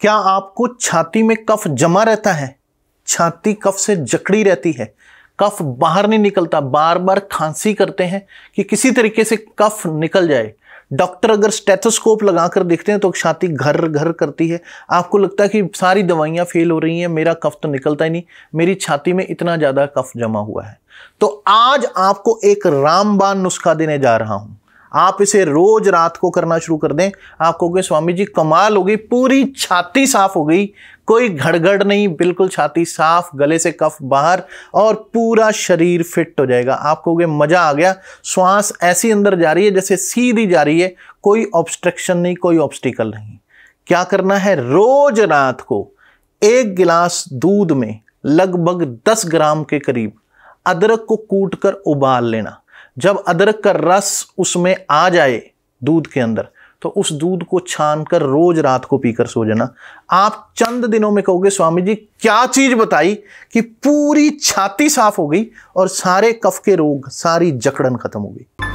क्या आपको छाती में कफ जमा रहता है छाती कफ से जकड़ी रहती है कफ बाहर नहीं निकलता बार बार खांसी करते हैं कि किसी तरीके से कफ निकल जाए डॉक्टर अगर स्टेथोस्कोप लगा कर देखते हैं तो छाती घर घर करती है आपको लगता है कि सारी दवाइयाँ फेल हो रही हैं मेरा कफ तो निकलता ही नहीं मेरी छाती में इतना ज़्यादा कफ जमा हुआ है तो आज आपको एक रामबान नुस्खा देने जा रहा हूं आप इसे रोज रात को करना शुरू कर दें आप कहोगे स्वामी जी कमाल हो गई पूरी छाती साफ हो गई कोई घड़घड़ नहीं बिल्कुल छाती साफ गले से कफ बाहर और पूरा शरीर फिट हो जाएगा आप कहोगे मज़ा आ गया श्वास ऐसी अंदर जा रही है जैसे सीधी जा रही है कोई ऑब्स्ट्रक्शन नहीं कोई ऑब्स्टिकल नहीं क्या करना है रोज रात को एक गिलास दूध में लगभग दस ग्राम के करीब अदरक को कूट कर उबाल लेना जब अदरक का रस उसमें आ जाए दूध के अंदर तो उस दूध को छान कर रोज रात को पीकर सो जाना आप चंद दिनों में कहोगे स्वामी जी क्या चीज बताई कि पूरी छाती साफ हो गई और सारे कफ के रोग सारी जकड़न खत्म हो गई